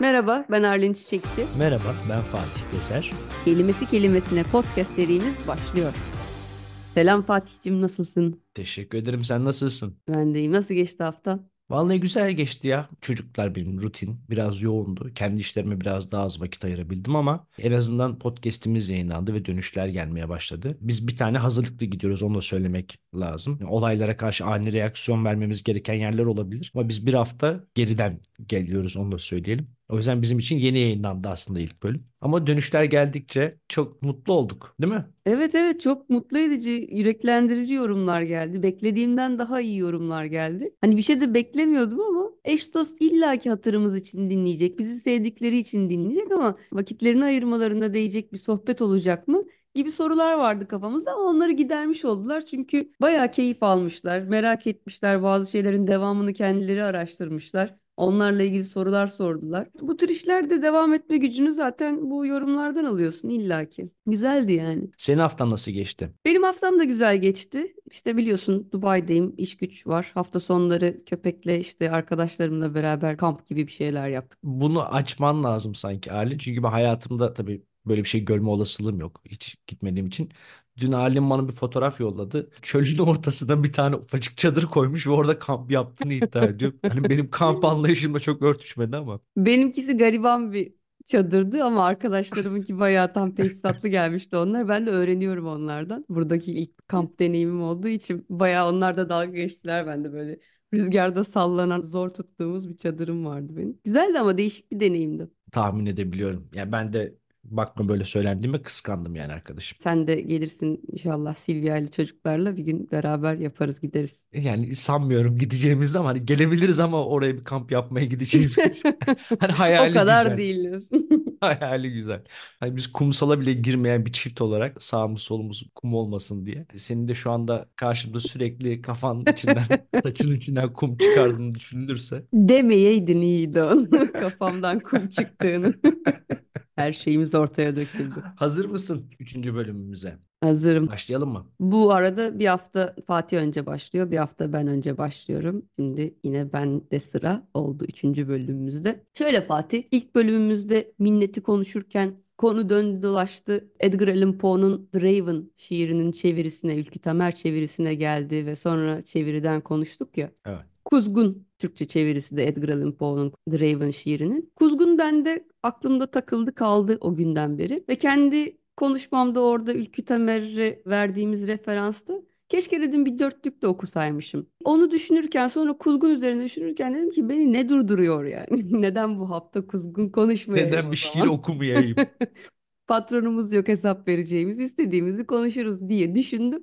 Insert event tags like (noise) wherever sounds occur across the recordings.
Merhaba ben Arlin Çiçekçi. Merhaba ben Fatih Keser. Kelimesi kelimesine podcast serimiz başlıyor. Selam Fatih'cim nasılsın? Teşekkür ederim sen nasılsın? Ben de iyiyim. Nasıl geçti hafta? Vallahi güzel geçti ya. Çocuklar benim rutin biraz yoğundu. Kendi işlerime biraz daha az vakit ayırabildim ama en azından podcast'imiz yayınlandı ve dönüşler gelmeye başladı. Biz bir tane hazırlıklı gidiyoruz onu da söylemek lazım. Olaylara karşı ani reaksiyon vermemiz gereken yerler olabilir ama biz bir hafta geriden geliyoruz onu da söyleyelim. O yüzden bizim için yeni yayınlandı aslında ilk bölüm. Ama dönüşler geldikçe çok mutlu olduk, değil mi? Evet evet çok mutlu edici, yüreklendirici yorumlar geldi. Beklediğimden daha iyi yorumlar geldi. Hani bir şey de beklemiyordum ama eş dost illaki hatırımız için dinleyecek, bizi sevdikleri için dinleyecek ama vakitlerini ayırmalarına değecek bir sohbet olacak mı? gibi sorular vardı kafamızda ama onları gidermiş oldular. Çünkü bayağı keyif almışlar, merak etmişler, bazı şeylerin devamını kendileri araştırmışlar. Onlarla ilgili sorular sordular. Bu tür işlerde devam etme gücünü zaten bu yorumlardan alıyorsun illaki. Güzeldi yani. Senin haftan nasıl geçti? Benim haftam da güzel geçti. İşte biliyorsun Dubai'deyim, iş güç var. Hafta sonları köpekle işte arkadaşlarımla beraber kamp gibi bir şeyler yaptık. Bunu açman lazım sanki Ali. Çünkü ben hayatımda tabii böyle bir şey görme olasılığım yok hiç gitmediğim için. Dün Halim bana bir fotoğraf yolladı. Çölün (laughs) ortasına bir tane ufacık çadır koymuş ve orada kamp yaptığını iddia ediyor. Hani benim kamp (laughs) anlayışımla çok örtüşmedi ama. Benimkisi gariban bir çadırdı ama arkadaşlarımınki bayağı tam tesisatlı gelmişti onlar. Ben de öğreniyorum onlardan. Buradaki ilk kamp deneyimim olduğu için bayağı onlar da dalga geçtiler ben de böyle rüzgarda sallanan zor tuttuğumuz bir çadırım vardı benim. Güzeldi ama değişik bir deneyimdi. Tahmin edebiliyorum. Ya yani ben de bakma böyle söylendiğime kıskandım yani arkadaşım. Sen de gelirsin inşallah Silvia ile çocuklarla bir gün beraber yaparız gideriz. E, yani sanmıyorum gideceğimizde ama hani gelebiliriz ama oraya bir kamp yapmaya gideceğimiz. (laughs) (laughs) hani hayali O kadar güzel. değil Hayali güzel. Hani biz kumsala bile girmeyen bir çift olarak sağımız solumuz kum olmasın diye. Senin de şu anda karşımda sürekli kafanın içinden, (laughs) saçın içinden kum çıkardığını düşünülürse. Demeyeydin iyiydi onu. (laughs) Kafamdan kum çıktığını. (laughs) Her şeyimiz ortaya döküldü. Hazır mısın üçüncü bölümümüze? Hazırım. Başlayalım mı? Bu arada bir hafta Fatih önce başlıyor, bir hafta ben önce başlıyorum. Şimdi yine ben de sıra oldu üçüncü bölümümüzde. Şöyle Fatih, ilk bölümümüzde minneti konuşurken konu döndü dolaştı. Edgar Allan Poe'nun Raven şiirinin çevirisine, Ülkü Tamer çevirisine geldi ve sonra çeviriden konuştuk ya. Evet. Kuzgun Türkçe çevirisi de Edgar Allan Poe'nun The Raven şiirinin. Kuzgun bende aklımda takıldı kaldı o günden beri ve kendi konuşmamda orada Ülkü Tamer'e verdiğimiz referansta keşke dedim bir dörtlük de okusaymışım. Onu düşünürken sonra Kuzgun üzerine düşünürken dedim ki beni ne durduruyor yani? (laughs) Neden bu hafta Kuzgun konuşmayayım Neden bir şiir okumayayım? (laughs) Patronumuz yok hesap vereceğimiz istediğimizi konuşuruz diye düşündüm.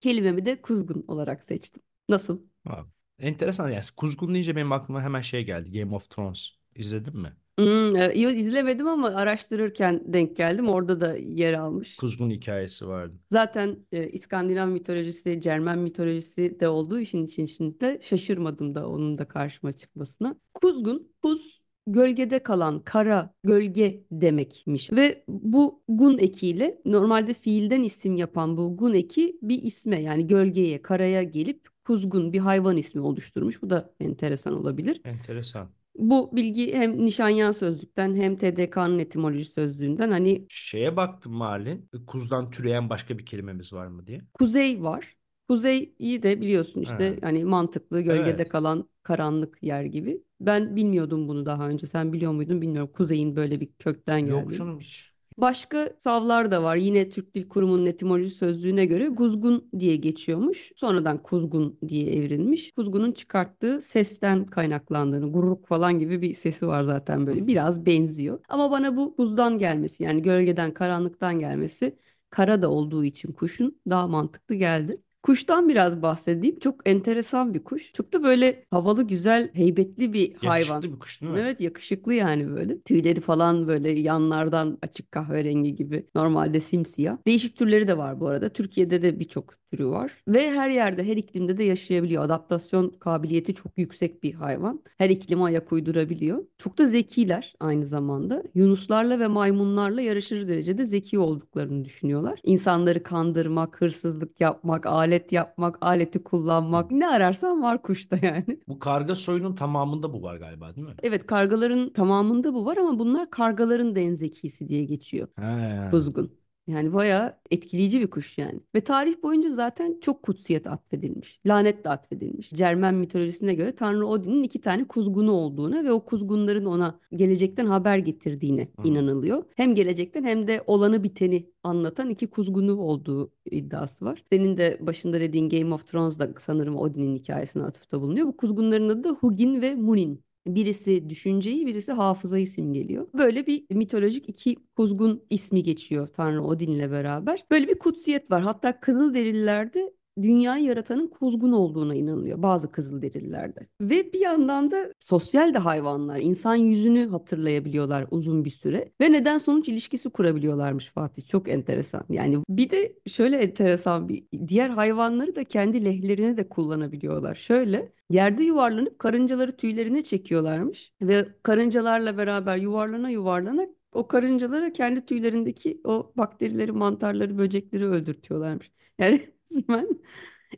Kelimemi de Kuzgun olarak seçtim. Nasıl? Abi, enteresan yani Kuzgun deyince benim aklıma hemen şey geldi Game of Thrones. İzledin mi? Hmm, e, izlemedim ama araştırırken denk geldim. Orada da yer almış. Kuzgun hikayesi vardı. Zaten e, İskandinav mitolojisi, Cermen mitolojisi de olduğu için için içinde şaşırmadım da onun da karşıma çıkmasına. Kuzgun, kuz gölgede kalan kara gölge demekmiş ve bu gun ekiyle normalde fiilden isim yapan bu gun eki bir isme yani gölgeye, karaya gelip kuzgun bir hayvan ismi oluşturmuş. Bu da enteresan olabilir. Enteresan. Bu bilgi hem Nişanyan sözlükten hem TDK'nın etimoloji sözlüğünden hani... Şeye baktım Malin. E, kuzdan türeyen başka bir kelimemiz var mı diye. Kuzey var. Kuzeyi de biliyorsun işte evet. hani mantıklı gölgede evet. kalan karanlık yer gibi. Ben bilmiyordum bunu daha önce. Sen biliyor muydun bilmiyorum. Kuzeyin böyle bir kökten geldi. Yok canım hiç. Başka savlar da var. Yine Türk Dil Kurumu'nun etimoloji sözlüğüne göre kuzgun diye geçiyormuş. Sonradan kuzgun diye evrilmiş. Kuzgunun çıkarttığı sesten kaynaklandığını, gururuk falan gibi bir sesi var zaten böyle. Biraz benziyor. Ama bana bu kuzdan gelmesi yani gölgeden, karanlıktan gelmesi kara da olduğu için kuşun daha mantıklı geldi. Kuştan biraz bahsedeyim. Çok enteresan bir kuş. Çok da böyle havalı, güzel, heybetli bir yakışıklı hayvan. Yakışıklı bir kuş değil mi? Evet, yakışıklı yani böyle. Tüyleri falan böyle yanlardan açık kahverengi gibi. Normalde simsiyah. Değişik türleri de var bu arada. Türkiye'de de birçok türü var. Ve her yerde, her iklimde de yaşayabiliyor. Adaptasyon kabiliyeti çok yüksek bir hayvan. Her iklime ayak uydurabiliyor. Çok da zekiler aynı zamanda. Yunuslarla ve maymunlarla yarışır derecede zeki olduklarını düşünüyorlar. İnsanları kandırmak, hırsızlık yapmak, alet alet yapmak, aleti kullanmak ne ararsan var kuşta yani. Bu karga soyunun tamamında bu var galiba değil mi? Evet kargaların tamamında bu var ama bunlar kargaların da en zekisi diye geçiyor. He. Kuzgun. Yani bayağı etkileyici bir kuş yani. Ve tarih boyunca zaten çok kutsiyet atfedilmiş. Lanet de atfedilmiş. Cermen mitolojisine göre Tanrı Odin'in iki tane kuzgunu olduğuna ve o kuzgunların ona gelecekten haber getirdiğine inanılıyor. Hem gelecekten hem de olanı biteni anlatan iki kuzgunu olduğu iddiası var. Senin de başında dediğin Game of Thrones'da sanırım Odin'in hikayesine atıfta bulunuyor. Bu kuzgunların adı da Hugin ve Munin. Birisi düşünceyi, birisi hafızayı simgeliyor. Böyle bir mitolojik iki kuzgun ismi geçiyor Tanrı Odin'le beraber. Böyle bir kutsiyet var. Hatta Kızılderililerde dünyayı yaratanın kuzgun olduğuna inanılıyor bazı Kızılderililerde. Ve bir yandan da sosyal de hayvanlar insan yüzünü hatırlayabiliyorlar uzun bir süre ve neden sonuç ilişkisi kurabiliyorlarmış Fatih çok enteresan. Yani bir de şöyle enteresan bir diğer hayvanları da kendi lehlerine de kullanabiliyorlar. Şöyle Yerde yuvarlanıp karıncaları tüylerine çekiyorlarmış ve karıncalarla beraber yuvarlana yuvarlana o karıncalara kendi tüylerindeki o bakterileri, mantarları, böcekleri öldürtüyorlarmış. (laughs) Yani resmen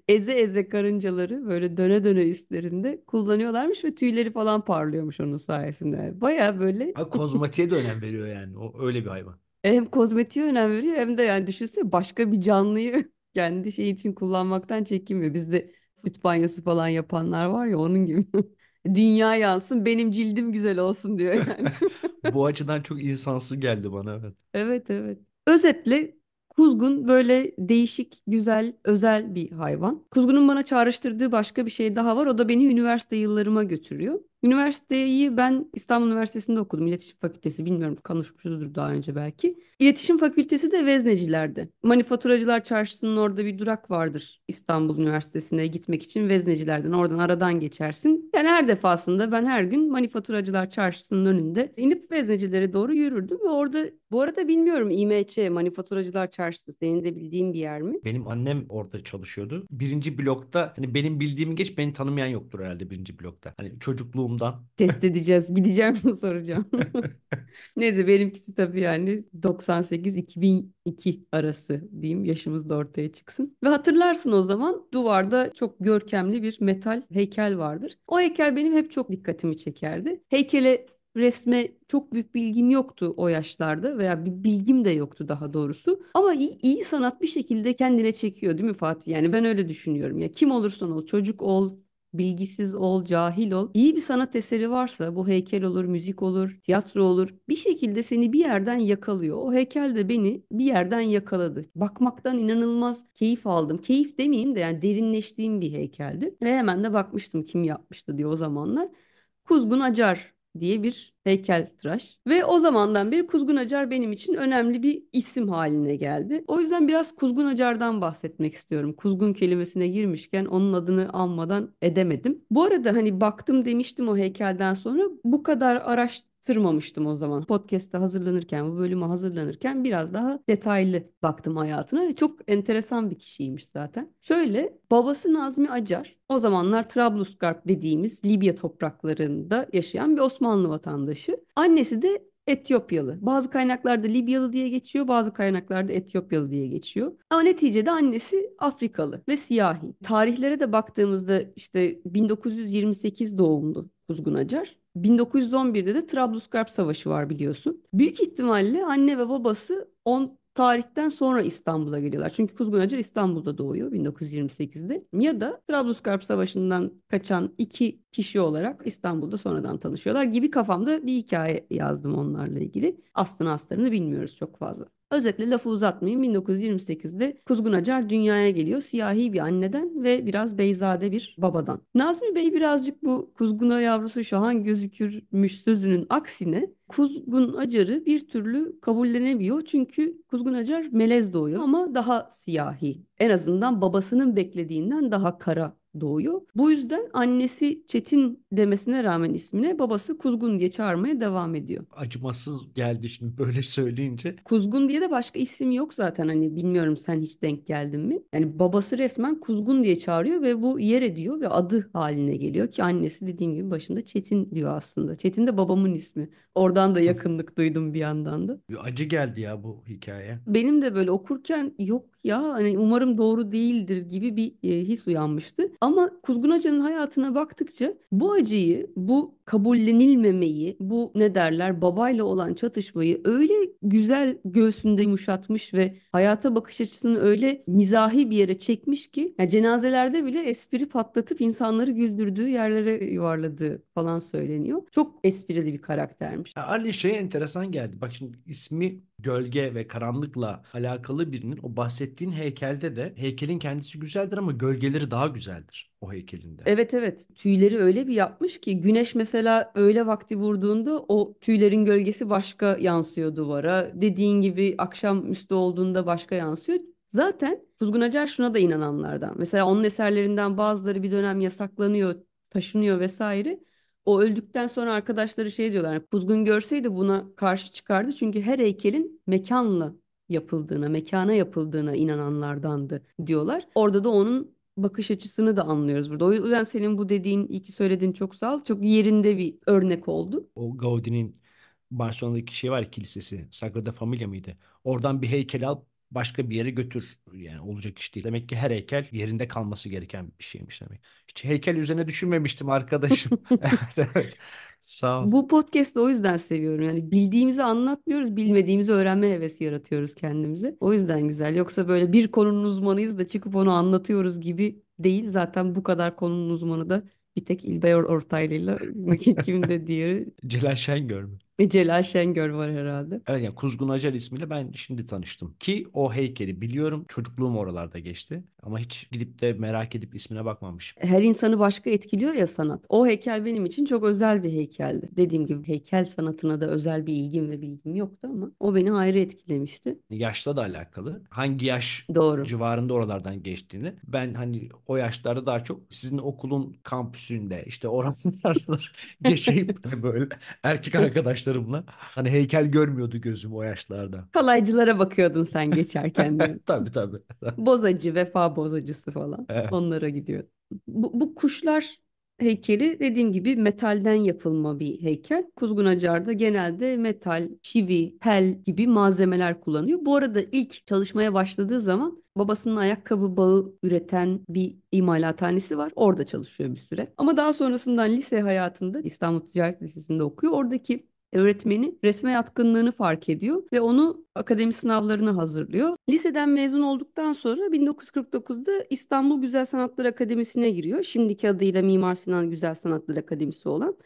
eze eze karıncaları böyle döne döne üstlerinde kullanıyorlarmış ve tüyleri falan parlıyormuş onun sayesinde. Baya böyle. Ha, kozmatiğe de önem veriyor yani. O öyle bir hayvan. Hem kozmetiğe önem veriyor hem de yani düşünsene başka bir canlıyı (laughs) kendi şey için kullanmaktan çekinmiyor. Bizde süt banyosu falan yapanlar var ya onun gibi. (laughs) Dünya yansın benim cildim güzel olsun diyor yani. (laughs) Bu açıdan çok insansız geldi bana evet. Evet evet. Özetle kuzgun böyle değişik, güzel, özel bir hayvan. Kuzgunun bana çağrıştırdığı başka bir şey daha var. O da beni üniversite yıllarıma götürüyor. Üniversiteyi ben İstanbul Üniversitesi'nde okudum. İletişim Fakültesi bilmiyorum konuşmuşuzdur daha önce belki. İletişim Fakültesi de Vezneciler'de. Manifaturacılar Çarşısı'nın orada bir durak vardır İstanbul Üniversitesi'ne gitmek için Vezneciler'den oradan aradan geçersin. Yani her defasında ben her gün Manifaturacılar Çarşısı'nın önünde inip Veznecilere doğru yürürdüm ve orada bu arada bilmiyorum İMÇ Manifaturacılar Çarşısı senin de bildiğin bir yer mi? Benim annem orada çalışıyordu. Birinci blokta hani benim bildiğim geç beni tanımayan yoktur herhalde birinci blokta. Hani çocukluğu sorduğumdan. Test edeceğiz. (laughs) Gideceğim mi soracağım. (laughs) Neyse benimkisi tabii yani 98-2002 arası diyeyim yaşımız da ortaya çıksın. Ve hatırlarsın o zaman duvarda çok görkemli bir metal heykel vardır. O heykel benim hep çok dikkatimi çekerdi. Heykele resme çok büyük bilgim yoktu o yaşlarda veya bir bilgim de yoktu daha doğrusu. Ama iyi, iyi sanat bir şekilde kendine çekiyor değil mi Fatih? Yani ben öyle düşünüyorum. Ya kim olursan ol, çocuk ol, bilgisiz ol, cahil ol. İyi bir sanat eseri varsa bu heykel olur, müzik olur, tiyatro olur. Bir şekilde seni bir yerden yakalıyor. O heykel de beni bir yerden yakaladı. Bakmaktan inanılmaz keyif aldım. Keyif demeyeyim de yani derinleştiğim bir heykeldi. Ve hemen de bakmıştım kim yapmıştı diye o zamanlar. Kuzgun Acar diye bir heykel heykeltıraş. Ve o zamandan beri Kuzgun Acar benim için önemli bir isim haline geldi. O yüzden biraz Kuzgun Acar'dan bahsetmek istiyorum. Kuzgun kelimesine girmişken onun adını almadan edemedim. Bu arada hani baktım demiştim o heykelden sonra bu kadar araştırdım sırmamıştım o zaman. Podcast'te hazırlanırken, bu bölümü hazırlanırken biraz daha detaylı baktım hayatına ve çok enteresan bir kişiymiş zaten. Şöyle, babası Nazmi Acar, o zamanlar Trablusgarp dediğimiz Libya topraklarında yaşayan bir Osmanlı vatandaşı. Annesi de Etiyopyalı. Bazı kaynaklarda Libyalı diye geçiyor, bazı kaynaklarda Etiyopyalı diye geçiyor. Ama neticede annesi Afrikalı ve siyahi. Tarihlere de baktığımızda işte 1928 doğumlu Kuzgun Acar. 1911'de de Trablusgarp Savaşı var biliyorsun. Büyük ihtimalle anne ve babası 10 tarihten sonra İstanbul'a geliyorlar. Çünkü Kuzgun Acar İstanbul'da doğuyor 1928'de. Ya da Trablusgarp Savaşı'ndan kaçan iki kişi olarak İstanbul'da sonradan tanışıyorlar gibi kafamda bir hikaye yazdım onlarla ilgili. Aslını astarını bilmiyoruz çok fazla. Özetle lafı uzatmayayım 1928'de Kuzgun Acar dünyaya geliyor siyahi bir anneden ve biraz beyzade bir babadan. Nazmi Bey birazcık bu Kuzguna yavrusu şahan gözükürmüş sözünün aksine Kuzgun Acar'ı bir türlü kabullenemiyor çünkü Kuzgun Acar melez doğuyor ama daha siyahi. En azından babasının beklediğinden daha kara doğuyor. Bu yüzden annesi Çetin demesine rağmen ismine babası Kuzgun diye çağırmaya devam ediyor. Acımasız geldi şimdi böyle söyleyince. Kuzgun diye de başka isim yok zaten hani bilmiyorum sen hiç denk geldin mi? Yani babası resmen Kuzgun diye çağırıyor ve bu yer ediyor ve adı haline geliyor ki annesi dediğim gibi başında Çetin diyor aslında. Çetin de babamın ismi. Oradan da yakınlık duydum bir yandan da. Acı geldi ya bu hikaye. Benim de böyle okurken yok ya hani umarım doğru değildir gibi bir e, his uyanmıştı. Ama Kuzgun Kuzgunaca'nın hayatına baktıkça bu acıyı, bu kabullenilmemeyi, bu ne derler babayla olan çatışmayı öyle güzel göğsünde yumuşatmış ve hayata bakış açısını öyle mizahi bir yere çekmiş ki yani cenazelerde bile espri patlatıp insanları güldürdüğü yerlere yuvarladığı falan söyleniyor. Çok esprili bir karaktermiş. Ya Ali şey enteresan geldi. Bak şimdi ismi gölge ve karanlıkla alakalı birinin o bahsettiği bahsettiğin heykelde de heykelin kendisi güzeldir ama gölgeleri daha güzeldir o heykelinde. Evet evet tüyleri öyle bir yapmış ki güneş mesela öğle vakti vurduğunda o tüylerin gölgesi başka yansıyor duvara. Dediğin gibi akşam üstü olduğunda başka yansıyor. Zaten Kuzgun Acar şuna da inananlardan. Mesela onun eserlerinden bazıları bir dönem yasaklanıyor, taşınıyor vesaire. O öldükten sonra arkadaşları şey diyorlar. Kuzgun görseydi buna karşı çıkardı. Çünkü her heykelin mekanla yapıldığına, mekana yapıldığına inananlardandı diyorlar. Orada da onun bakış açısını da anlıyoruz burada. O yüzden senin bu dediğin, iki söylediğin çok sağ ol. Çok yerinde bir örnek oldu. O Gaudi'nin Barcelona'daki şey var kilisesi. Sagrada Familia mıydı? Oradan bir heykel al başka bir yere götür. Yani olacak iş değil. Demek ki her heykel yerinde kalması gereken bir şeymiş demek. Hiç heykel üzerine düşünmemiştim arkadaşım. (laughs) (laughs) evet, evet. Sağ ol. Bu podcast'ı o yüzden seviyorum. Yani bildiğimizi anlatmıyoruz, bilmediğimizi öğrenme hevesi yaratıyoruz kendimize. O yüzden güzel. Yoksa böyle bir konunun uzmanıyız da çıkıp onu anlatıyoruz gibi değil. Zaten bu kadar konunun uzmanı da bir tek İlber Ortaylı'yla (laughs) kimde diğeri. Celal Şengör mü? Ve (laughs) Celal Şengör var herhalde. Evet yani Kuzgun Acar ismiyle ben şimdi tanıştım. Ki o heykeli biliyorum çocukluğum oralarda geçti. Ama hiç gidip de merak edip ismine bakmamışım. Her insanı başka etkiliyor ya sanat. O heykel benim için çok özel bir heykeldi. Dediğim gibi heykel sanatına da özel bir ilgim ve bilgim yoktu ama o beni ayrı etkilemişti. Yaşla da alakalı. Hangi yaş Doğru. civarında oralardan geçtiğini. Ben hani o yaşlarda daha çok sizin okulun kampüsünde işte oralarda (laughs) geçip (laughs) böyle erkek arkadaşlar arkadaşlarımla hani heykel görmüyordu gözüm o yaşlarda. Kalaycılara bakıyordun sen geçerken de. (laughs) tabii tabii. (laughs) Bozacı, vefa bozacısı falan. Evet. Onlara gidiyordun. Bu, bu kuşlar heykeli dediğim gibi metalden yapılma bir heykel. Kuzgun Acar'da genelde metal, çivi, tel gibi malzemeler kullanıyor. Bu arada ilk çalışmaya başladığı zaman babasının ayakkabı bağı üreten bir imalathanesi var. Orada çalışıyor bir süre. Ama daha sonrasından lise hayatında İstanbul Ticaret Lisesi'nde okuyor. Oradaki öğretmeni resme yatkınlığını fark ediyor ve onu akademi sınavlarına hazırlıyor. Liseden mezun olduktan sonra 1949'da İstanbul Güzel Sanatlar Akademisi'ne giriyor. Şimdiki adıyla Mimar Sinan Güzel Sanatlar Akademisi olan.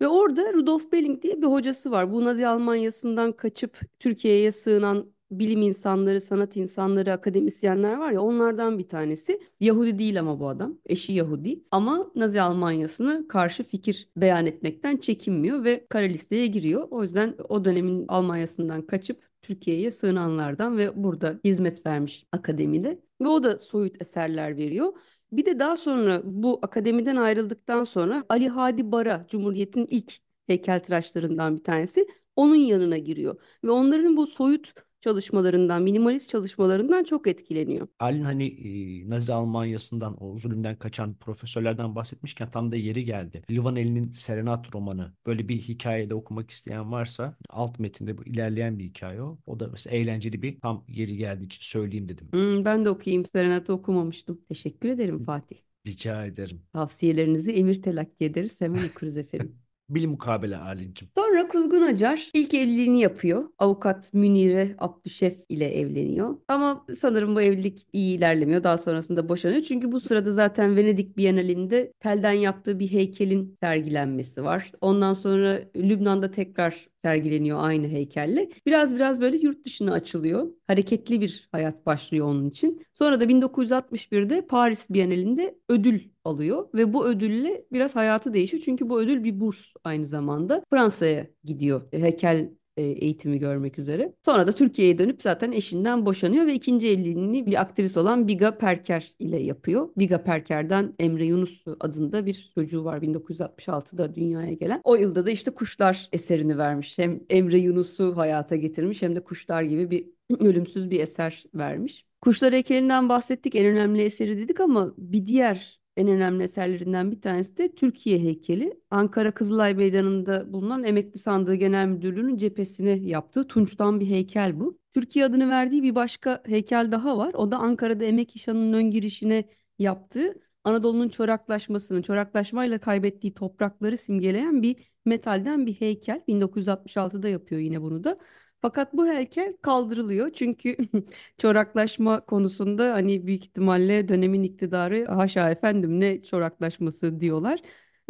Ve orada Rudolf Belling diye bir hocası var. Bu Nazi Almanya'sından kaçıp Türkiye'ye sığınan bilim insanları, sanat insanları, akademisyenler var ya onlardan bir tanesi. Yahudi değil ama bu adam. Eşi Yahudi ama Nazi Almanyasını karşı fikir beyan etmekten çekinmiyor ve kara listeye giriyor. O yüzden o dönemin Almanya'sından kaçıp Türkiye'ye sığınanlardan ve burada hizmet vermiş akademide. Ve o da soyut eserler veriyor. Bir de daha sonra bu akademiden ayrıldıktan sonra Ali Hadi Bara, Cumhuriyet'in ilk heykeltıraşlarından bir tanesi onun yanına giriyor. Ve onların bu soyut çalışmalarından, minimalist çalışmalarından çok etkileniyor. Halin hani e, Nazi Almanya'sından, o zulümden kaçan profesörlerden bahsetmişken tam da yeri geldi. Livan Eli'nin Serenat romanı. Böyle bir hikayede okumak isteyen varsa alt metinde bu ilerleyen bir hikaye o. O da mesela eğlenceli bir tam yeri geldiği için söyleyeyim dedim. Hmm, ben de okuyayım. Serenat'ı okumamıştım. Teşekkür ederim Fatih. Rica ederim. Tavsiyelerinizi emir telakki ederiz. Hemen okuruz (laughs) efendim. Bilimukabele Ali'cim. Son Sonra Kuzgun Acar ilk evliliğini yapıyor. Avukat Münire Abdüşef ile evleniyor. Ama sanırım bu evlilik iyi ilerlemiyor. Daha sonrasında boşanıyor. Çünkü bu sırada zaten Venedik Bienalinde telden yaptığı bir heykelin sergilenmesi var. Ondan sonra Lübnan'da tekrar sergileniyor aynı heykelle. Biraz biraz böyle yurt dışına açılıyor. Hareketli bir hayat başlıyor onun için. Sonra da 1961'de Paris Bienalinde ödül alıyor ve bu ödülle biraz hayatı değişiyor. Çünkü bu ödül bir burs aynı zamanda. Fransa'ya gidiyor heykel e, eğitimi görmek üzere. Sonra da Türkiye'ye dönüp zaten eşinden boşanıyor ve ikinci evliliğini bir aktris olan Biga Perker ile yapıyor. Biga Perker'den Emre Yunus adında bir çocuğu var 1966'da dünyaya gelen. O yılda da işte Kuşlar eserini vermiş. Hem Emre Yunus'u hayata getirmiş hem de Kuşlar gibi bir (clears throat) ölümsüz bir eser vermiş. Kuşlar heykelinden bahsettik en önemli eseri dedik ama bir diğer en önemli eserlerinden bir tanesi de Türkiye heykeli. Ankara Kızılay Meydanı'nda bulunan Emekli Sandığı Genel Müdürlüğü'nün cephesine yaptığı Tunç'tan bir heykel bu. Türkiye adını verdiği bir başka heykel daha var. O da Ankara'da Emek İşanı'nın ön girişine yaptığı Anadolu'nun çoraklaşmasını, çoraklaşmayla kaybettiği toprakları simgeleyen bir metalden bir heykel. 1966'da yapıyor yine bunu da. Fakat bu heykel kaldırılıyor çünkü (laughs) çoraklaşma konusunda hani büyük ihtimalle dönemin iktidarı haşa efendim ne çoraklaşması diyorlar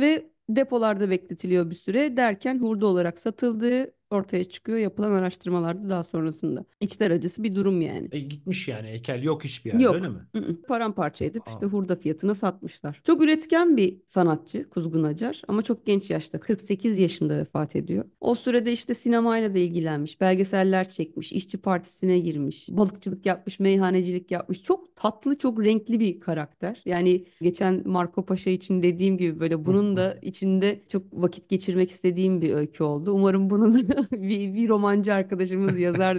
ve depolarda bekletiliyor bir süre derken hurda olarak satıldı ortaya çıkıyor yapılan araştırmalarda daha sonrasında. İçler acısı bir durum yani. E, gitmiş yani heykel yok hiçbir yerde Yok. öyle mi? Mm-mm. Paramparça edip Aa. işte hurda fiyatına satmışlar. Çok üretken bir sanatçı Kuzgun Acar ama çok genç yaşta 48 yaşında vefat ediyor. O sürede işte sinemayla da ilgilenmiş, belgeseller çekmiş, işçi partisine girmiş, balıkçılık yapmış, meyhanecilik yapmış. Çok tatlı, çok renkli bir karakter. Yani geçen Marco Paşa için dediğim gibi böyle bunun da içinde çok vakit geçirmek istediğim bir öykü oldu. Umarım bunun da (laughs) bir, bir romancı arkadaşımız yazar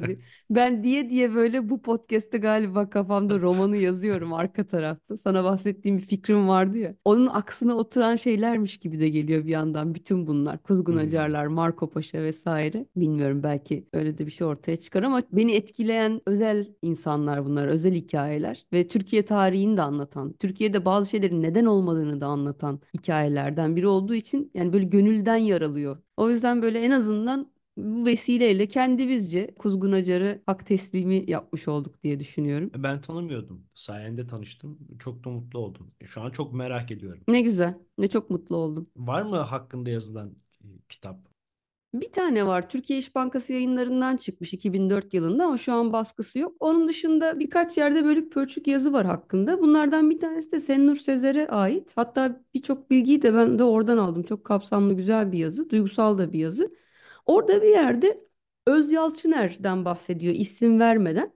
Ben diye diye böyle bu podcast'te galiba kafamda romanı yazıyorum arka tarafta. Sana bahsettiğim bir fikrim vardı ya. Onun aksına oturan şeylermiş gibi de geliyor bir yandan bütün bunlar. Kuzgun hmm. Acarlar, Marco Paşa vesaire. Bilmiyorum belki öyle de bir şey ortaya çıkar ama beni etkileyen özel insanlar bunlar, özel hikayeler ve Türkiye tarihini de anlatan, Türkiye'de bazı şeylerin neden olmadığını da anlatan hikayelerden biri olduğu için yani böyle gönülden yaralıyor o yüzden böyle en azından bu vesileyle kendimizce Kuzgun Acar'ı hak teslimi yapmış olduk diye düşünüyorum. E, ben tanımıyordum. Sayende tanıştım. Çok da mutlu oldum. E, şu an çok merak ediyorum. Ne güzel. Ne çok mutlu oldum. Var mı hakkında yazılan e, kitap? Bir tane var Türkiye İş Bankası yayınlarından çıkmış 2004 yılında ama şu an baskısı yok. Onun dışında birkaç yerde bölük pörçük yazı var hakkında. Bunlardan bir tanesi de Senur Sezer'e ait. Hatta birçok bilgiyi de ben de oradan aldım. Çok kapsamlı güzel bir yazı, duygusal da bir yazı. Orada bir yerde Öz Yalçıner'den bahsediyor isim vermeden.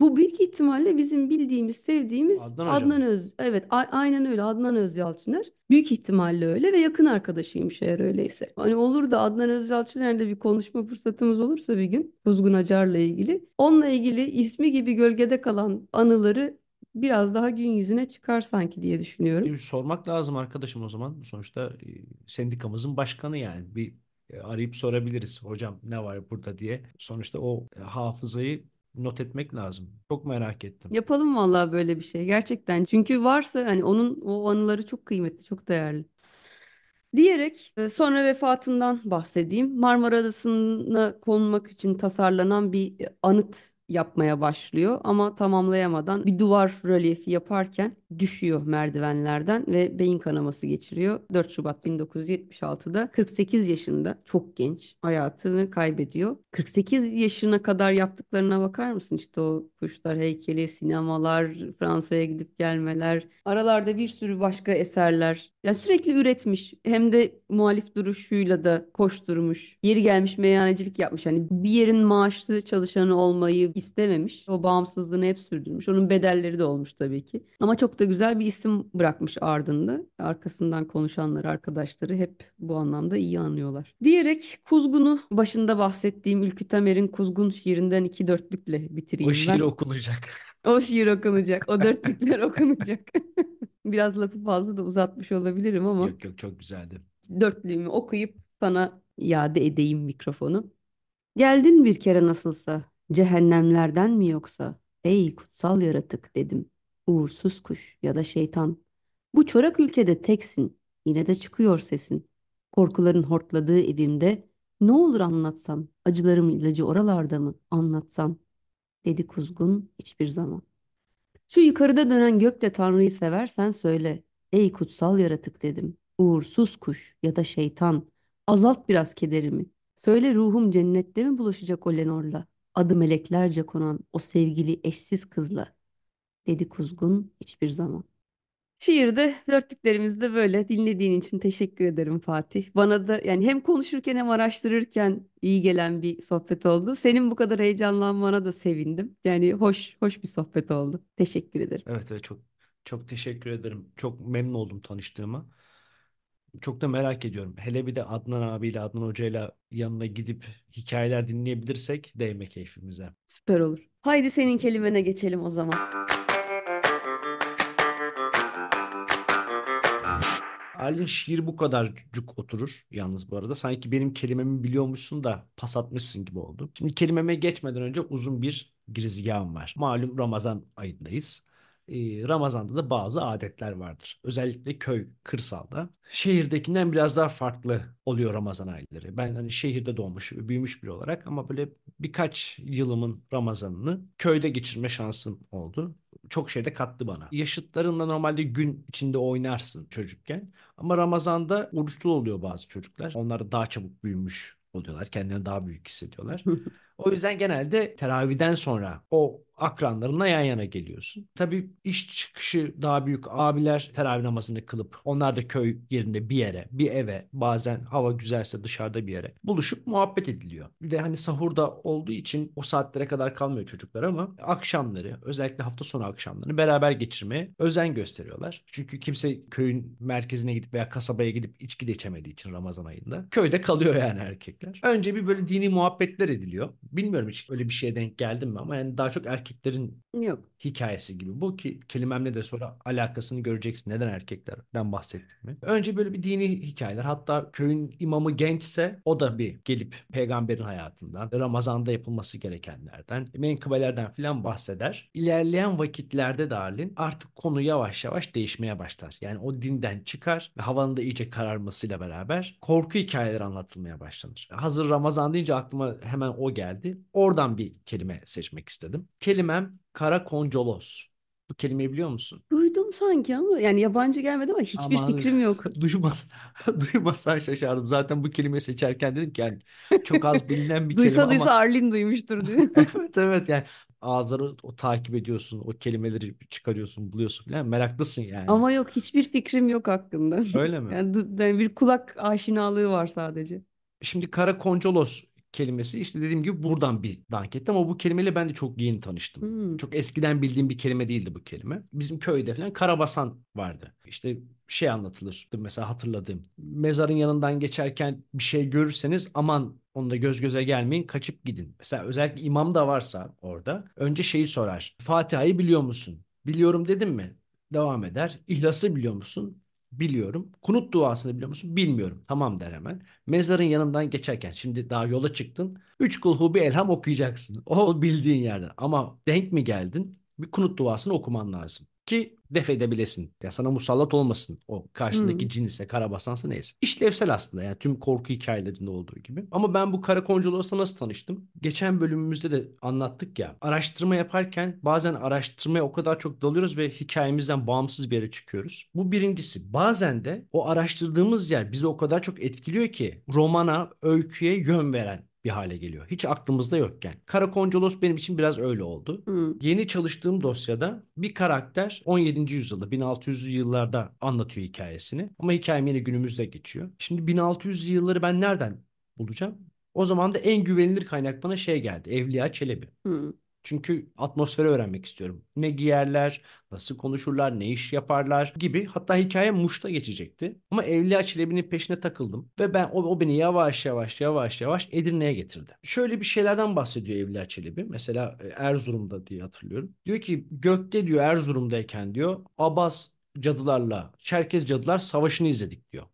Bu büyük ihtimalle bizim bildiğimiz, sevdiğimiz Adnan hocam. Adnan Öz. Evet, aynen öyle Adnan Öz Yalçıner. Büyük ihtimalle öyle ve yakın arkadaşıymış eğer öyleyse. Hani olur da Adnan Öz Yalçıner'le bir konuşma fırsatımız olursa bir gün Kuzgun Acar'la ilgili. Onunla ilgili ismi gibi gölgede kalan anıları biraz daha gün yüzüne çıkar sanki diye düşünüyorum. Bir sormak lazım arkadaşım o zaman. Sonuçta e, sendikamızın başkanı yani. Bir e, arayıp sorabiliriz. Hocam ne var burada diye. Sonuçta o e, hafızayı not etmek lazım. Çok merak ettim. Yapalım vallahi böyle bir şey gerçekten. Çünkü varsa hani onun o anıları çok kıymetli, çok değerli. Diyerek e, sonra vefatından bahsedeyim. Marmara Adası'na konmak için tasarlanan bir e, anıt yapmaya başlıyor ama tamamlayamadan bir duvar rölyefi yaparken düşüyor merdivenlerden ve beyin kanaması geçiriyor. 4 Şubat 1976'da 48 yaşında çok genç hayatını kaybediyor. 48 yaşına kadar yaptıklarına bakar mısın? İşte o kuşlar heykeli, sinemalar, Fransa'ya gidip gelmeler, aralarda bir sürü başka eserler. Ya sürekli üretmiş hem de muhalif duruşuyla da koşturmuş. Yeri gelmiş meyhanecilik yapmış. Hani bir yerin maaşlı çalışanı olmayı, istememiş. O bağımsızlığını hep sürdürmüş. Onun bedelleri de olmuş tabii ki. Ama çok da güzel bir isim bırakmış ardında. Arkasından konuşanlar, arkadaşları hep bu anlamda iyi anlıyorlar. Diyerek Kuzgun'u başında bahsettiğim Ülkü Tamer'in Kuzgun şiirinden iki dörtlükle bitireyim O şiir ben. okunacak. O şiir okunacak. O dörtlükler okunacak. (laughs) Biraz lafı fazla da uzatmış olabilirim ama. Yok yok çok güzeldi. Dörtlüğümü okuyup sana iade edeyim mikrofonu. Geldin bir kere nasılsa Cehennemlerden mi yoksa? Ey kutsal yaratık dedim. Uğursuz kuş ya da şeytan. Bu çorak ülkede teksin. Yine de çıkıyor sesin. Korkuların hortladığı evimde ne olur anlatsan. Acılarım ilacı oralarda mı anlatsan. Dedi kuzgun hiçbir zaman. Şu yukarıda dönen gökte Tanrı'yı seversen söyle. Ey kutsal yaratık dedim. Uğursuz kuş ya da şeytan. Azalt biraz kederimi. Söyle ruhum cennette mi buluşacak o Lenor'la? adı meleklerce konan o sevgili eşsiz kızla dedi kuzgun hiçbir zaman. Şiirde dörtlüklerimiz de böyle. Dinlediğin için teşekkür ederim Fatih. Bana da yani hem konuşurken hem araştırırken iyi gelen bir sohbet oldu. Senin bu kadar heyecanlanmana da sevindim. Yani hoş hoş bir sohbet oldu. Teşekkür ederim. Evet evet çok çok teşekkür ederim. Çok memnun oldum tanıştığıma çok da merak ediyorum. Hele bir de Adnan abiyle, Adnan hocayla yanına gidip hikayeler dinleyebilirsek değme keyfimize. Süper olur. Haydi senin kelimene geçelim o zaman. Ali'nin şiir bu kadar cuk oturur yalnız bu arada. Sanki benim kelimemi biliyormuşsun da pas atmışsın gibi oldu. Şimdi kelimeme geçmeden önce uzun bir girizgahım var. Malum Ramazan ayındayız. Ramazan'da da bazı adetler vardır. Özellikle köy, kırsalda. Şehirdekinden biraz daha farklı oluyor Ramazan ayları. Ben hani şehirde doğmuş, büyümüş biri olarak ama böyle birkaç yılımın Ramazan'ını köyde geçirme şansım oldu. Çok şey de kattı bana. Yaşıtlarınla normalde gün içinde oynarsın çocukken. Ama Ramazan'da oruçlu oluyor bazı çocuklar. Onlar daha çabuk büyümüş oluyorlar. Kendilerini daha büyük hissediyorlar. (laughs) O yüzden genelde teraviden sonra o akranlarına yan yana geliyorsun. Tabii iş çıkışı daha büyük abiler teravih namazını kılıp onlar da köy yerinde bir yere, bir eve bazen hava güzelse dışarıda bir yere buluşup muhabbet ediliyor. Bir de hani sahurda olduğu için o saatlere kadar kalmıyor çocuklar ama akşamları özellikle hafta sonu akşamlarını beraber geçirmeye özen gösteriyorlar. Çünkü kimse köyün merkezine gidip veya kasabaya gidip içki de içemediği için Ramazan ayında. Köyde kalıyor yani erkekler. Önce bir böyle dini muhabbetler ediliyor. Bilmiyorum hiç öyle bir şeye denk geldim mi ama yani daha çok erkeklerin Yok. hikayesi gibi. Bu ki kelimemle de sonra alakasını göreceksin. Neden erkeklerden bahsettiğimi. Önce böyle bir dini hikayeler. Hatta köyün imamı gençse o da bir gelip peygamberin hayatından, Ramazan'da yapılması gerekenlerden, menkıbelerden filan bahseder. İlerleyen vakitlerde Darlin artık konu yavaş yavaş değişmeye başlar. Yani o dinden çıkar ve havanın da iyice kararmasıyla beraber korku hikayeleri anlatılmaya başlanır. Hazır Ramazan deyince aklıma hemen o geldi geldi. Oradan bir kelime seçmek istedim. Kelimem karakoncolos. Bu kelimeyi biliyor musun? Duydum sanki ama yani yabancı gelmedi ama hiçbir Aman, fikrim yok. (laughs) Duymaz, (laughs) duymazsan şaşardım. Zaten bu kelimeyi seçerken dedim ki yani çok az bilinen bir (laughs) Duysa kelime duysa ama... Arlin duymuştur diyor. evet evet yani ağızları o, takip ediyorsun, o kelimeleri çıkarıyorsun, buluyorsun falan. Meraklısın yani. Ama yok hiçbir fikrim yok hakkında. Öyle mi? Yani, yani bir kulak aşinalığı var sadece. Şimdi Kara Karakoncolos kelimesi işte dediğim gibi buradan bir dank etti ama bu kelimeyle ben de çok yeni tanıştım. Hmm. Çok eskiden bildiğim bir kelime değildi bu kelime. Bizim köyde falan karabasan vardı. İşte şey anlatılır mesela hatırladığım. Mezarın yanından geçerken bir şey görürseniz aman onda göz göze gelmeyin kaçıp gidin. Mesela özellikle imam da varsa orada önce şeyi sorar. Fatiha'yı biliyor musun? Biliyorum dedim mi? Devam eder. İhlas'ı biliyor musun? Biliyorum. Kunut duasını biliyor musun? Bilmiyorum. Tamam der hemen. Mezarın yanından geçerken şimdi daha yola çıktın. Üç kulhu bir elham okuyacaksın. O bildiğin yerden. Ama denk mi geldin? Bir kunut duasını okuman lazım. Ki def edebilesin. Yani sana musallat olmasın o karşındaki hmm. cinse, karabasansa neyse. İşlevsel aslında yani tüm korku hikayelerinde olduğu gibi. Ama ben bu kara konjolosla nasıl tanıştım? Geçen bölümümüzde de anlattık ya. Araştırma yaparken bazen araştırmaya o kadar çok dalıyoruz ve hikayemizden bağımsız bir yere çıkıyoruz. Bu birincisi. Bazen de o araştırdığımız yer bizi o kadar çok etkiliyor ki romana, öyküye yön veren bir hale geliyor. Hiç aklımızda yokken. Karakoncolos benim için biraz öyle oldu. Hmm. Yeni çalıştığım dosyada bir karakter 17. yüzyılda 1600'lü yıllarda anlatıyor hikayesini. Ama hikayem yine günümüzde geçiyor. Şimdi 1600'lü yılları ben nereden bulacağım? O zaman da en güvenilir kaynak bana şey geldi. Evliya Çelebi. Hmm. Çünkü atmosferi öğrenmek istiyorum. Ne giyerler, nasıl konuşurlar, ne iş yaparlar gibi. Hatta hikaye Muş'ta geçecekti. Ama Evliya Çelebi'nin peşine takıldım ve ben o, o beni yavaş yavaş yavaş yavaş Edirne'ye getirdi. Şöyle bir şeylerden bahsediyor Evliya Çelebi. Mesela e, Erzurum'da diye hatırlıyorum. Diyor ki gökte diyor Erzurum'dayken diyor Abbas cadılarla Çerkez cadılar savaşını izledik diyor.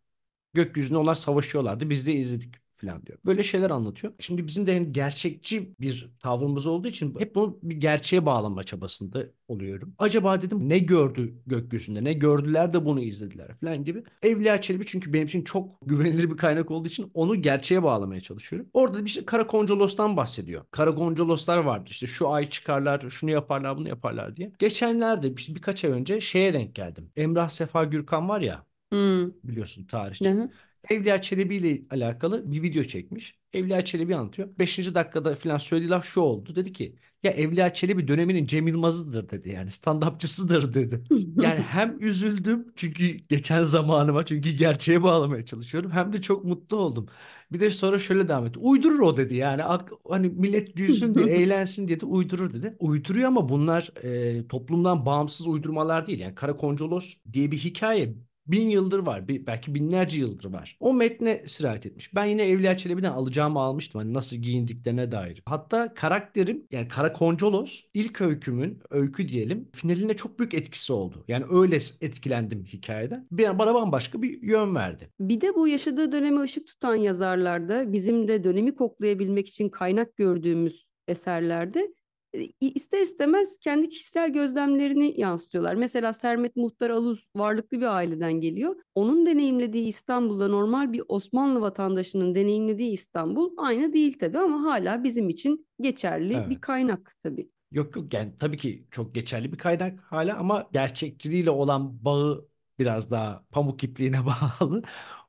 Gökyüzünde onlar savaşıyorlardı. Biz de izledik falan diyor. Böyle şeyler anlatıyor. Şimdi bizim de hem gerçekçi bir tavrımız olduğu için hep bunu bir gerçeğe bağlama çabasında oluyorum. Acaba dedim ne gördü gökyüzünde, ne gördüler de bunu izlediler falan gibi. Evliya Çelebi çünkü benim için çok (laughs) güvenilir bir kaynak olduğu için onu gerçeğe bağlamaya çalışıyorum. Orada bir şey Karakoncolos'tan bahsediyor. Karakoncoloslar vardı işte şu ay çıkarlar, şunu yaparlar, bunu yaparlar diye. Geçenlerde işte birkaç ay önce şeye denk geldim. Emrah Sefa Gürkan var ya Hmm. biliyorsun tarihçi. Hı hı. Evliya Çelebi ile alakalı bir video çekmiş. Evliya Çelebi anlatıyor. Beşinci dakikada falan söylediği laf şu oldu. Dedi ki ya Evliya Çelebi döneminin Cem Yılmaz'ıdır dedi. Yani stand-upçısıdır dedi. Yani (laughs) hem üzüldüm çünkü geçen zamanıma çünkü gerçeğe bağlamaya çalışıyorum. Hem de çok mutlu oldum. Bir de sonra şöyle devam etti. Uydurur o dedi yani. Hani millet gülsün diye (laughs) eğlensin diye de uydurur dedi. Uyduruyor ama bunlar e, toplumdan bağımsız uydurmalar değil. Yani Karakoncolos diye bir hikaye Bin yıldır var. Bir, belki binlerce yıldır var. O metne sirayet etmiş. Ben yine Evliya Çelebi'den alacağımı almıştım. Hani nasıl giyindiklerine dair. Hatta karakterim yani Karakoncolos ilk öykümün öykü diyelim finaline çok büyük etkisi oldu. Yani öyle etkilendim hikayeden. Bir, bana bambaşka bir yön verdi. Bir de bu yaşadığı döneme ışık tutan yazarlarda bizim de dönemi koklayabilmek için kaynak gördüğümüz eserlerde ister istemez kendi kişisel gözlemlerini yansıtıyorlar. Mesela Sermet Muhtar Aluz varlıklı bir aileden geliyor. Onun deneyimlediği İstanbul'da normal bir Osmanlı vatandaşının deneyimlediği İstanbul aynı değil tabii ama hala bizim için geçerli evet. bir kaynak tabii. Yok yok yani tabii ki çok geçerli bir kaynak hala ama gerçekçiliğiyle olan bağı biraz daha pamuk ipliğine (laughs) bağlı.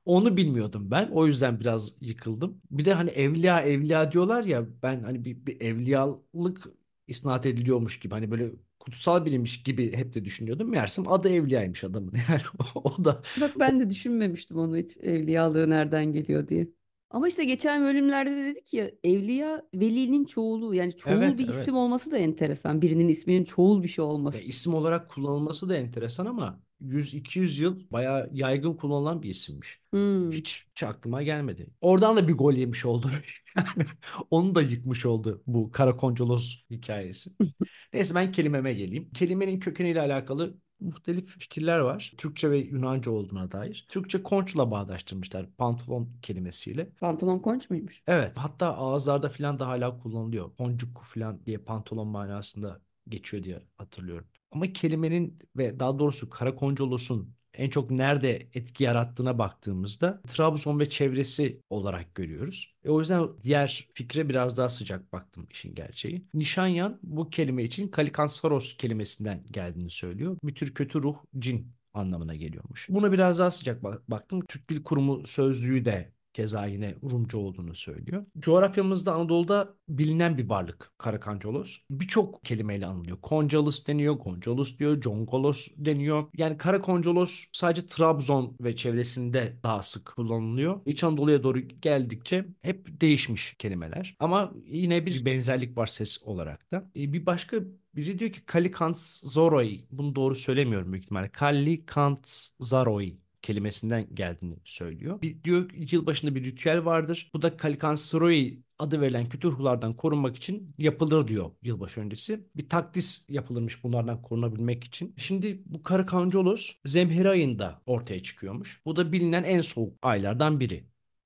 Onu bilmiyordum ben. O yüzden biraz yıkıldım. Bir de hani evliya evliya diyorlar ya ben hani bir, bir evliyalık isnat ediliyormuş gibi hani böyle kutsal bilinmiş gibi hep de düşünüyordum. Meğersem adı evliyaymış adamın (laughs) yani o da. Bak ben de düşünmemiştim onu hiç evliyalığı nereden geliyor diye. Ama işte geçen bölümlerde de dedik ya evliya velinin çoğulu yani çoğul Evet, bir evet. isim olması da enteresan. Birinin isminin çoğul bir şey olması. Ya isim olarak kullanılması da enteresan ama 100-200 yıl bayağı yaygın kullanılan bir isimmiş. Hmm. Hiç, hiç aklıma gelmedi. Oradan da bir gol yemiş oldu. (laughs) yani onu da yıkmış oldu bu Karakoncolos hikayesi. (laughs) Neyse ben kelimeme geleyim. Kelimenin kökeniyle alakalı muhtelif fikirler var. Türkçe ve Yunanca olduğuna dair. Türkçe konçla bağdaştırmışlar pantolon kelimesiyle. Pantolon konç muymuş? Evet. Hatta ağızlarda filan da hala kullanılıyor. Koncuk filan diye pantolon manasında geçiyor diye hatırlıyorum. Ama kelimenin ve daha doğrusu Karakoncalos'un en çok nerede etki yarattığına baktığımızda Trabzon ve çevresi olarak görüyoruz. E o yüzden diğer fikre biraz daha sıcak baktım işin gerçeği. Nişanyan bu kelime için Kalikansaros kelimesinden geldiğini söylüyor. Bir tür kötü ruh, cin anlamına geliyormuş. Buna biraz daha sıcak baktım. Türk Dil Kurumu sözlüğü de Keza yine Rumca olduğunu söylüyor. Coğrafyamızda Anadolu'da bilinen bir varlık Karakancalos. Birçok kelimeyle anılıyor. Koncalos deniyor, Goncalos diyor, Congolos deniyor. Yani Karakoncalos sadece Trabzon ve çevresinde daha sık kullanılıyor. İç Anadolu'ya doğru geldikçe hep değişmiş kelimeler. Ama yine bir benzerlik var ses olarak da. E, bir başka biri diyor ki Kalikantzoroi. Bunu doğru söylemiyorum büyük ihtimalle. Kalikantzoroi kelimesinden geldiğini söylüyor. Bir, diyor yılbaşında bir ritüel vardır. Bu da Kalikanseroi adı verilen kötü ruhlardan korunmak için yapılır diyor yılbaşı öncesi. Bir takdis yapılırmış bunlardan korunabilmek için. Şimdi bu Karakancolos zemheri ayında ortaya çıkıyormuş. Bu da bilinen en soğuk aylardan biri.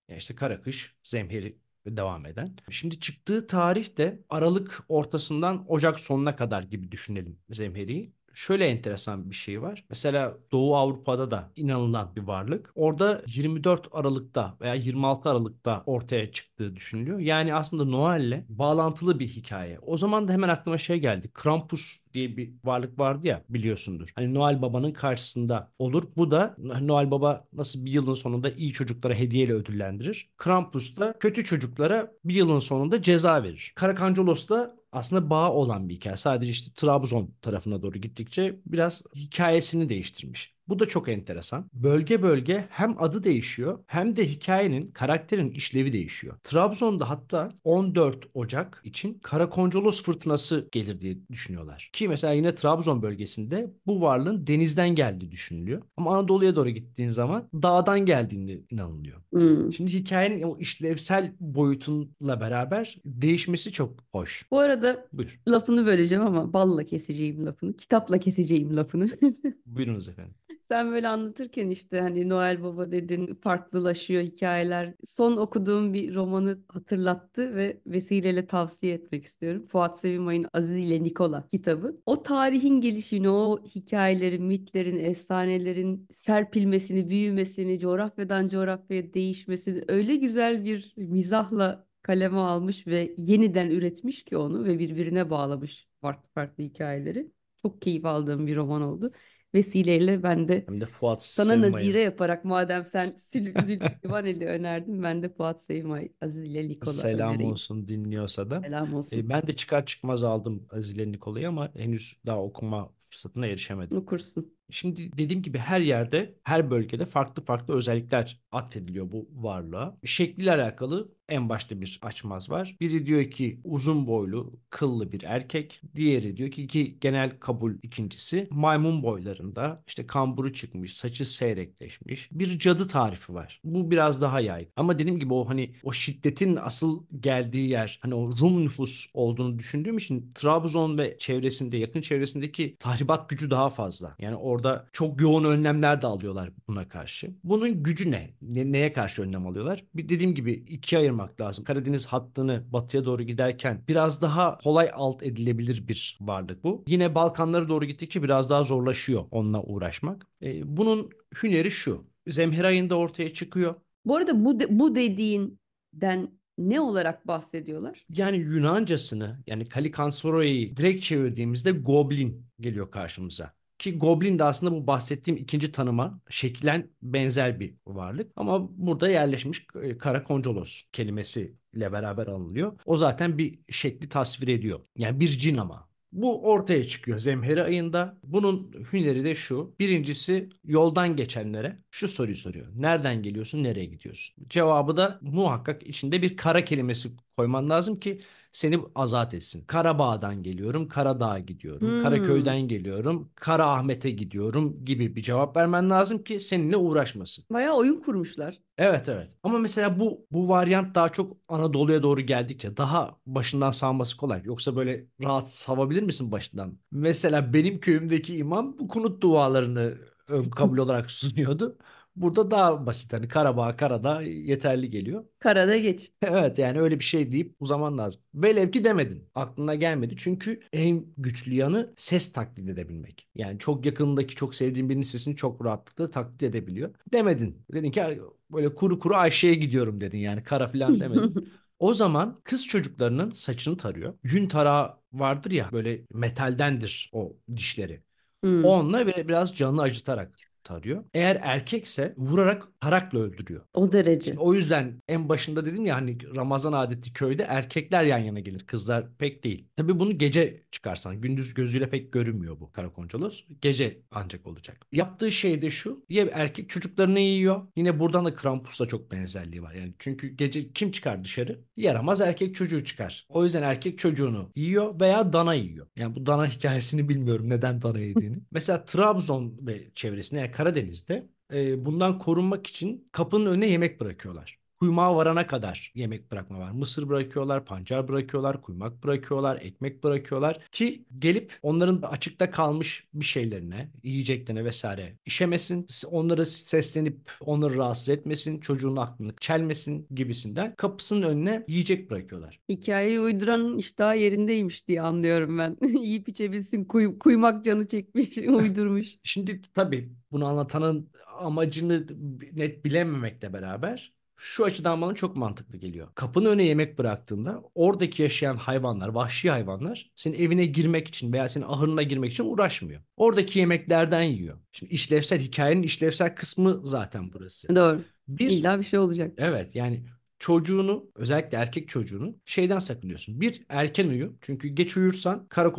Yani işte kara zemheri devam eden. Şimdi çıktığı tarih de Aralık ortasından Ocak sonuna kadar gibi düşünelim Zemheri'yi şöyle enteresan bir şey var. Mesela Doğu Avrupa'da da inanılan bir varlık. Orada 24 Aralık'ta veya 26 Aralık'ta ortaya çıktığı düşünülüyor. Yani aslında Noel'le bağlantılı bir hikaye. O zaman da hemen aklıma şey geldi. Krampus diye bir varlık vardı ya biliyorsundur. Hani Noel Baba'nın karşısında olur. Bu da Noel Baba nasıl bir yılın sonunda iyi çocuklara hediyeyle ödüllendirir. Krampus da kötü çocuklara bir yılın sonunda ceza verir. Karakancolos da aslında bağ olan bir hikaye. Sadece işte Trabzon tarafına doğru gittikçe biraz hikayesini değiştirmiş. Bu da çok enteresan. Bölge bölge hem adı değişiyor hem de hikayenin, karakterin işlevi değişiyor. Trabzon'da hatta 14 Ocak için Karakoncolos fırtınası gelir diye düşünüyorlar. Ki mesela yine Trabzon bölgesinde bu varlığın denizden geldiği düşünülüyor. Ama Anadolu'ya doğru gittiğin zaman dağdan geldiğini inanılıyor. Hmm. Şimdi hikayenin o işlevsel boyutunla beraber değişmesi çok hoş. Bu arada Buyur. lafını böleceğim ama balla keseceğim lafını, kitapla keseceğim lafını. (laughs) Buyurunuz efendim. Sen böyle anlatırken işte hani Noel Baba dedin, farklılaşıyor hikayeler. Son okuduğum bir romanı hatırlattı ve vesileyle tavsiye etmek istiyorum. Fuat Sevimay'ın Aziz ile Nikola kitabı. O tarihin gelişini, o hikayelerin, mitlerin, efsanelerin serpilmesini, büyümesini, coğrafyadan coğrafyaya değişmesini öyle güzel bir mizahla kaleme almış ve yeniden üretmiş ki onu ve birbirine bağlamış farklı farklı hikayeleri. Çok keyif aldığım bir roman oldu vesileyle ben de, Hem de Fuat sana Sevmay'ı. nazire yaparak madem sen Zülfü Livaneli önerdin ben de Fuat Sevmay, Aziz ile Nikola Selam önereyim. olsun dinliyorsa da. Selam olsun. E, ben de çıkar çıkmaz aldım Aziz ile Nikola'yı ama henüz daha okuma fırsatına erişemedim. Okursun. Şimdi dediğim gibi her yerde, her bölgede farklı farklı özellikler atfediliyor bu varlığa. Şekliyle alakalı en başta bir açmaz var. Biri diyor ki uzun boylu, kıllı bir erkek. Diğeri diyor ki ki genel kabul ikincisi maymun boylarında işte kamburu çıkmış, saçı seyrekleşmiş bir cadı tarifi var. Bu biraz daha yaygın. Ama dediğim gibi o hani o şiddetin asıl geldiği yer hani o Rum nüfus olduğunu düşündüğüm için Trabzon ve çevresinde yakın çevresindeki tahribat gücü daha fazla. Yani orada Orada çok yoğun önlemler de alıyorlar buna karşı. Bunun gücü ne? ne neye karşı önlem alıyorlar? Bir dediğim gibi ikiye ayırmak lazım. Karadeniz hattını batıya doğru giderken biraz daha kolay alt edilebilir bir varlık bu. Yine Balkanlara doğru gittikçe biraz daha zorlaşıyor onunla uğraşmak. E, bunun hüneri şu. Zemheray'ın da ortaya çıkıyor. Bu arada bu de, bu dediğinden ne olarak bahsediyorlar? Yani Yunancasını yani Kalikansora'yı direkt çevirdiğimizde goblin geliyor karşımıza. Ki Goblin de aslında bu bahsettiğim ikinci tanıma şekilen benzer bir varlık. Ama burada yerleşmiş e, kara koncolos kelimesi ile beraber anılıyor. O zaten bir şekli tasvir ediyor. Yani bir cin ama. Bu ortaya çıkıyor zemheri ayında. Bunun hüneri de şu. Birincisi yoldan geçenlere şu soruyu soruyor. Nereden geliyorsun, nereye gidiyorsun? Cevabı da muhakkak içinde bir kara kelimesi koyman lazım ki seni azat etsin. Karabağ'dan geliyorum, Karadağ'a gidiyorum, hmm. Karaköy'den geliyorum, Kara Ahmet'e gidiyorum gibi bir cevap vermen lazım ki seninle uğraşmasın. Bayağı oyun kurmuşlar. Evet evet. Ama mesela bu bu varyant daha çok Anadolu'ya doğru geldikçe daha başından savması kolay. Yoksa böyle rahat savabilir misin başından? Mesela benim köyümdeki imam bu kunut dualarını ön ıı, kabul (laughs) olarak sunuyordu. Burada daha basit hani Karabağ karada yeterli geliyor. Karada geç. (laughs) Evet yani öyle bir şey deyip zaman lazım. Velev ki demedin. Aklına gelmedi. Çünkü en güçlü yanı ses taklit edebilmek. Yani çok yakınındaki çok sevdiğin birinin sesini çok rahatlıkla taklit edebiliyor. Demedin. Dedin ki böyle kuru kuru Ayşe'ye gidiyorum dedin yani kara falan demedin. (laughs) O zaman kız çocuklarının saçını tarıyor. Yün tarağı vardır ya böyle metaldendir o dişleri. Hmm. Onunla biraz canını acıtarak tarıyor. Eğer erkekse vurarak tarakla öldürüyor. O derece. Şimdi o yüzden en başında dedim ya hani Ramazan adeti köyde erkekler yan yana gelir. Kızlar pek değil. Tabii bunu gece çıkarsan gündüz gözüyle pek görünmüyor bu karakonçolos. Gece ancak olacak. Yaptığı şey de şu. Ya erkek çocuklarını yiyor. Yine buradan da Krampus'la çok benzerliği var. Yani çünkü gece kim çıkar dışarı? Yaramaz erkek çocuğu çıkar. O yüzden erkek çocuğunu yiyor veya dana yiyor. Yani bu dana hikayesini bilmiyorum neden dana yediğini. (laughs) Mesela Trabzon ve çevresinde yani Karadeniz'de e, bundan korunmak için kapının önüne yemek bırakıyorlar kuymağa varana kadar yemek bırakma var. Mısır bırakıyorlar, pancar bırakıyorlar, kuymak bırakıyorlar, ekmek bırakıyorlar ki gelip onların açıkta kalmış bir şeylerine, yiyeceklerine vesaire işemesin. onları seslenip onları rahatsız etmesin, çocuğun aklını çelmesin gibisinden kapısının önüne yiyecek bırakıyorlar. Hikayeyi uyduran iş daha yerindeymiş diye anlıyorum ben. (laughs) Yiyip içebilsin, kuy kuymak canı çekmiş, (laughs) uydurmuş. Şimdi tabii bunu anlatanın amacını net bilememekle beraber şu açıdan bana çok mantıklı geliyor. Kapının önüne yemek bıraktığında oradaki yaşayan hayvanlar, vahşi hayvanlar senin evine girmek için veya senin ahırına girmek için uğraşmıyor. Oradaki yemeklerden yiyor. Şimdi işlevsel hikayenin işlevsel kısmı zaten burası. Doğru. Bir, İlla bir şey olacak. Evet yani çocuğunu özellikle erkek çocuğunu şeyden sakınıyorsun. Bir erken uyu. Çünkü geç uyursan kara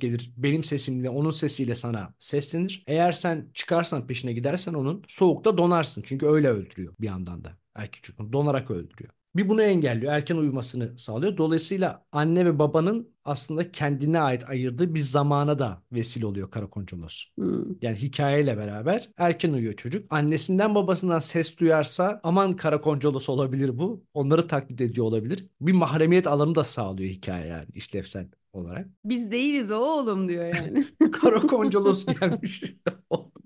gelir. Benim sesimle onun sesiyle sana seslenir. Eğer sen çıkarsan peşine gidersen onun soğukta donarsın. Çünkü öyle öldürüyor bir yandan da erkek çocuk donarak öldürüyor. Bir bunu engelliyor, erken uyumasını sağlıyor. Dolayısıyla anne ve babanın aslında kendine ait ayırdığı bir zamana da vesile oluyor Karakonçolos. Hmm. Yani hikayeyle beraber erken uyuyor çocuk. Annesinden babasından ses duyarsa aman Karakonçolos olabilir bu. Onları taklit ediyor olabilir. Bir mahremiyet alanı da sağlıyor hikaye yani işlevsel olarak. Biz değiliz oğlum diyor yani. (laughs) Karakonçolos (laughs) gelmiş.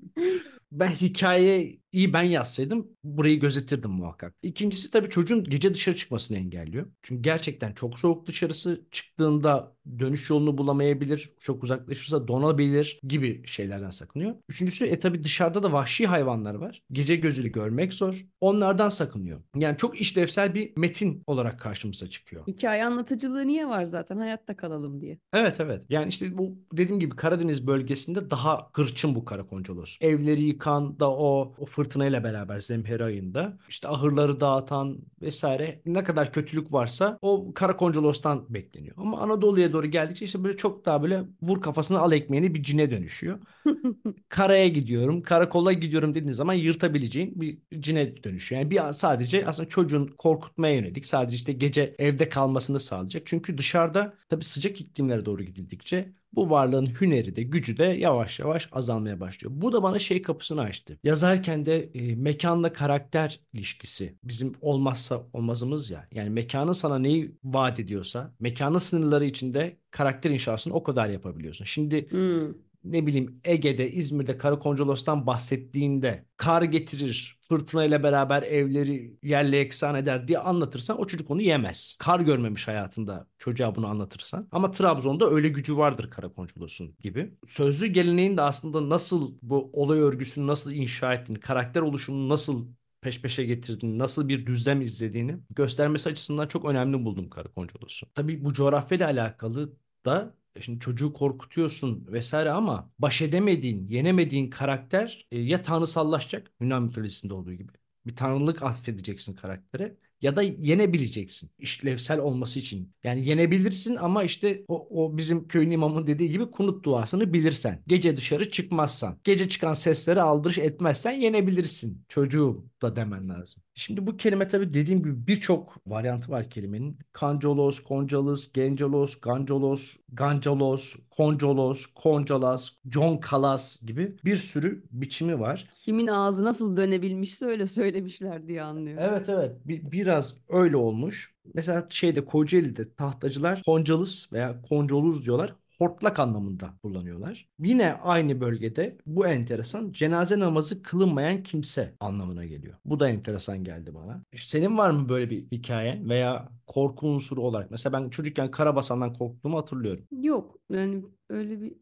(laughs) ben hikaye iyi ben yazsaydım burayı gözetirdim muhakkak. İkincisi tabii çocuğun gece dışarı çıkmasını engelliyor. Çünkü gerçekten çok soğuk dışarısı çıktığında dönüş yolunu bulamayabilir, çok uzaklaşırsa donabilir gibi şeylerden sakınıyor. Üçüncüsü e tabii dışarıda da vahşi hayvanlar var. Gece gözüyle görmek zor. Onlardan sakınıyor. Yani çok işlevsel bir metin olarak karşımıza çıkıyor. Hikaye anlatıcılığı niye var zaten? Hayatta kalalım diye. Evet evet. Yani işte bu dediğim gibi Karadeniz bölgesinde daha hırçın bu karakonçolos. Evleri yıkan da o, o fırtınayla beraber Zemheri ayında işte ahırları dağıtan vesaire ne kadar kötülük varsa o Karakoncolos'tan bekleniyor. Ama Anadolu'ya doğru geldikçe işte böyle çok daha böyle vur kafasını al ekmeğini bir cine dönüşüyor. (laughs) Karaya gidiyorum, karakola gidiyorum dediğiniz zaman yırtabileceğin bir cine dönüşüyor. Yani bir sadece aslında çocuğun korkutmaya yönelik sadece işte gece evde kalmasını sağlayacak. Çünkü dışarıda tabii sıcak iklimlere doğru gidildikçe bu varlığın hüneri de gücü de yavaş yavaş azalmaya başlıyor. Bu da bana şey kapısını açtı. Yazarken de e, mekanla karakter ilişkisi bizim olmazsa olmazımız ya. Yani mekanın sana neyi vaat ediyorsa mekanın sınırları içinde karakter inşasını o kadar yapabiliyorsun. Şimdi hmm ne bileyim Ege'de, İzmir'de Karakoncolos'tan bahsettiğinde kar getirir, fırtınayla beraber evleri yerle eksan eder diye anlatırsan o çocuk onu yemez. Kar görmemiş hayatında çocuğa bunu anlatırsan. Ama Trabzon'da öyle gücü vardır Karakoncolos'un gibi. Sözlü geleneğin de aslında nasıl bu olay örgüsünü nasıl inşa ettiğini, karakter oluşumunu nasıl peş peşe getirdiğini, nasıl bir düzlem izlediğini göstermesi açısından çok önemli buldum Karakoncolos'u. Tabii bu coğrafyayla alakalı da e, şimdi çocuğu korkutuyorsun vesaire ama baş edemediğin, yenemediğin karakter e, ya tanrısallaşacak Yunan mitolojisinde olduğu gibi. Bir tanrılık affedeceksin karaktere ya da yenebileceksin işlevsel olması için. Yani yenebilirsin ama işte o, o bizim köyün imamının dediği gibi kunut duasını bilirsen, gece dışarı çıkmazsan, gece çıkan sesleri aldırış etmezsen yenebilirsin çocuğu da demen lazım. Şimdi bu kelime tabi dediğim gibi birçok varyantı var kelimenin. Kancolos, Koncalos, Gencolos, Gancolos, Gancalos, Koncolos, Koncalas, Conkalas gibi bir sürü biçimi var. Kimin ağzı nasıl dönebilmişse öyle söylemişler diye anlıyorum. Evet evet bir, biraz öyle olmuş. Mesela şeyde Kocaeli'de tahtacılar Koncalıs veya Koncoluz diyorlar hortlak anlamında kullanıyorlar. Yine aynı bölgede bu enteresan cenaze namazı kılınmayan kimse anlamına geliyor. Bu da enteresan geldi bana. Senin var mı böyle bir hikayen veya korku unsuru olarak? Mesela ben çocukken Karabasan'dan korktuğumu hatırlıyorum. Yok yani öyle bir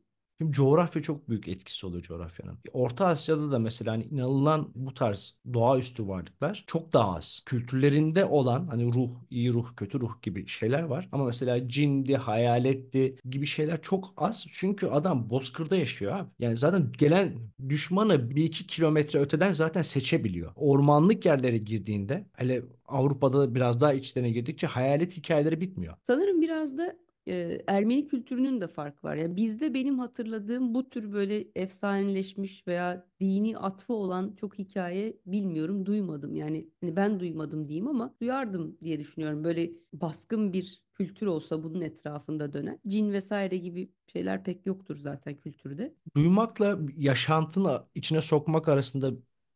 Şimdi coğrafya çok büyük etkisi oluyor coğrafyanın. Orta Asya'da da mesela hani inanılan bu tarz doğaüstü varlıklar çok daha az. Kültürlerinde olan hani ruh, iyi ruh, kötü ruh gibi şeyler var. Ama mesela cindi, hayaletti gibi şeyler çok az. Çünkü adam bozkırda yaşıyor abi. Yani zaten gelen düşmanı bir iki kilometre öteden zaten seçebiliyor. Ormanlık yerlere girdiğinde hele Avrupa'da biraz daha içlerine girdikçe hayalet hikayeleri bitmiyor. Sanırım biraz da e, Ermeni kültürünün de farkı var. Yani bizde benim hatırladığım bu tür böyle efsaneleşmiş veya dini atfı olan çok hikaye bilmiyorum, duymadım. Yani hani ben duymadım diyeyim ama duyardım diye düşünüyorum. Böyle baskın bir kültür olsa bunun etrafında dönen cin vesaire gibi şeyler pek yoktur zaten kültürde. Duymakla yaşantına içine sokmak arasında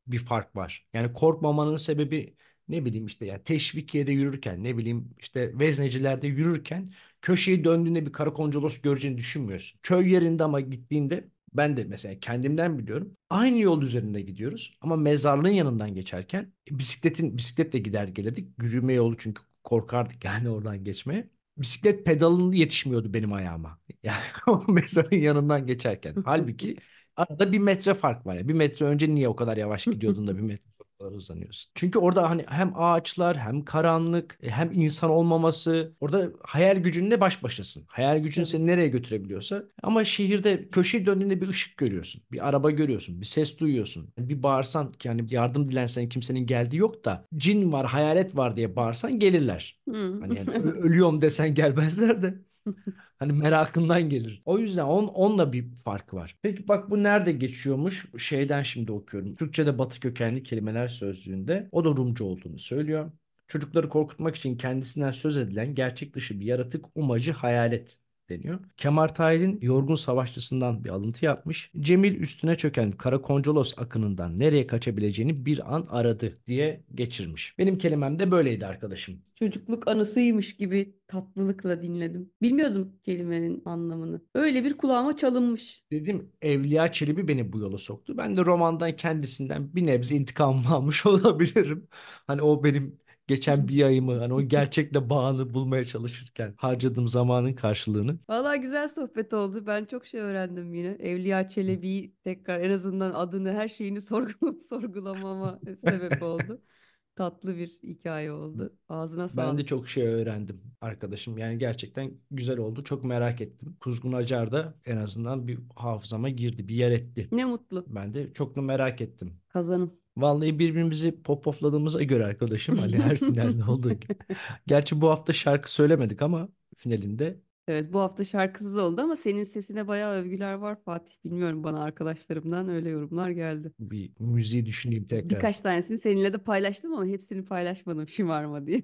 bir fark var. Yani korkmamanın sebebi ne bileyim işte yani teşvikiye de yürürken ne bileyim işte veznecilerde yürürken köşeyi döndüğünde bir karakoncolos göreceğini düşünmüyorsun. Köy yerinde ama gittiğinde ben de mesela kendimden biliyorum. Aynı yol üzerinde gidiyoruz ama mezarlığın yanından geçerken e, bisikletin bisikletle gider gelirdik. Yürüme yolu çünkü korkardık (laughs) yani oradan geçmeye. Bisiklet pedalını yetişmiyordu benim ayağıma. (laughs) Yani mezarın yanından geçerken. Halbuki (laughs) arada bir metre fark var ya. Bir metre önce niye o kadar yavaş gidiyordun da bir metre uzanıyorsun. Çünkü orada hani hem ağaçlar hem karanlık e, hem insan olmaması orada hayal gücünle baş başasın. Hayal gücün evet. seni nereye götürebiliyorsa ama şehirde köşeyi döndüğünde bir ışık görüyorsun. Bir araba görüyorsun. Bir ses duyuyorsun. Bir bağırsan yani yardım dilensen kimsenin geldiği yok da cin var hayalet var diye bağırsan gelirler. Hmm. Hani yani (laughs) ölüyorum desen gelmezler de. (laughs) hani merakından gelir. O yüzden on, onunla bir fark var. Peki bak bu nerede geçiyormuş? Şeyden şimdi okuyorum. Türkçe'de batı kökenli kelimeler sözlüğünde. O da Rumca olduğunu söylüyor. Çocukları korkutmak için kendisinden söz edilen gerçek dışı bir yaratık umacı hayalet deniyor. Kemar Tahir'in Yorgun Savaşçısından bir alıntı yapmış. Cemil üstüne çöken Karakoncolos akınından nereye kaçabileceğini bir an aradı diye geçirmiş. Benim kelimem de böyleydi arkadaşım. Çocukluk anısıymış gibi tatlılıkla dinledim. Bilmiyordum kelimenin anlamını. Öyle bir kulağıma çalınmış. Dedim Evliya Çelebi beni bu yola soktu. Ben de romandan kendisinden bir nebze intikam (laughs) almış olabilirim. Hani o benim geçen bir (laughs) ayımı hani o gerçekle bağını bulmaya çalışırken harcadığım zamanın karşılığını. Valla güzel sohbet oldu. Ben çok şey öğrendim yine. Evliya Çelebi'yi tekrar en azından adını her şeyini (laughs) sorgul sorgulamama sebep oldu. (laughs) tatlı bir hikaye oldu. Ağzına sağlık. Ben de çok şey öğrendim arkadaşım. Yani gerçekten güzel oldu. Çok merak ettim. Kuzgun Acar da en azından bir hafızama girdi, bir yer etti. Ne mutlu. Ben de çok da merak ettim. Kazanım. Vallahi birbirimizi popofladığımıza göre arkadaşım hani her finalde olduğu gibi. (laughs) Gerçi bu hafta şarkı söylemedik ama finalinde. Evet bu hafta şarkısız oldu ama senin sesine bayağı övgüler var Fatih. Bilmiyorum bana arkadaşlarımdan öyle yorumlar geldi. Bir müziği düşüneyim tekrar. Birkaç tanesini seninle de paylaştım ama hepsini paylaşmadım şımarma diye.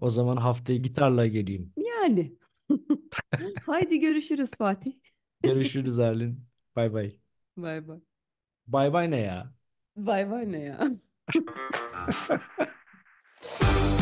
O zaman haftaya gitarla geleyim. Yani. (laughs) Haydi görüşürüz Fatih. Görüşürüz Erlin. Bay bay. Bay bay. Bay bay ne ya? Bay bay ne ya? (laughs)